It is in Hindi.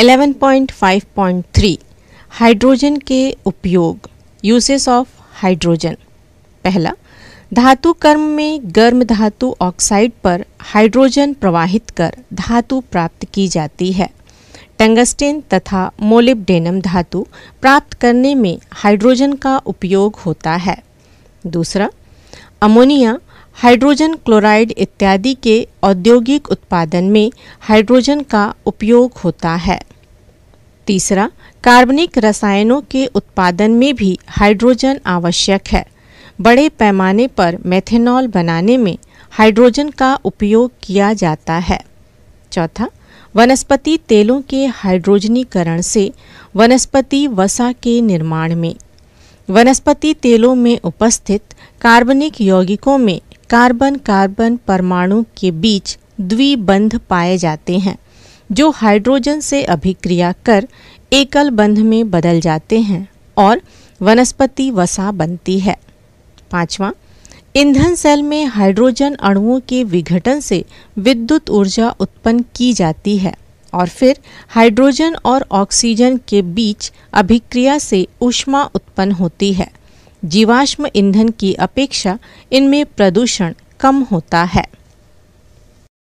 11.5.3 हाइड्रोजन के उपयोग यूसेस ऑफ हाइड्रोजन पहला धातु कर्म में गर्म धातु ऑक्साइड पर हाइड्रोजन प्रवाहित कर धातु प्राप्त की जाती है टंगस्टेन तथा मोलिब्डेनम धातु प्राप्त करने में हाइड्रोजन का उपयोग होता है दूसरा अमोनिया हाइड्रोजन क्लोराइड इत्यादि के औद्योगिक उत्पादन में हाइड्रोजन का उपयोग होता है तीसरा कार्बनिक रसायनों के उत्पादन में भी हाइड्रोजन आवश्यक है बड़े पैमाने पर मेथेनॉल बनाने में हाइड्रोजन का उपयोग किया जाता है चौथा वनस्पति तेलों के हाइड्रोजनीकरण से वनस्पति वसा के निर्माण में वनस्पति तेलों में उपस्थित कार्बनिक यौगिकों में कार्बन कार्बन परमाणु के बीच द्विबंध पाए जाते हैं जो हाइड्रोजन से अभिक्रिया कर एकल बंध में बदल जाते हैं और वनस्पति वसा बनती है पांचवा ईंधन सेल में हाइड्रोजन अणुओं के विघटन से विद्युत ऊर्जा उत्पन्न की जाती है और फिर हाइड्रोजन और ऑक्सीजन के बीच अभिक्रिया से ऊष्मा उत्पन्न होती है जीवाश्म ईंधन की अपेक्षा इनमें प्रदूषण कम होता है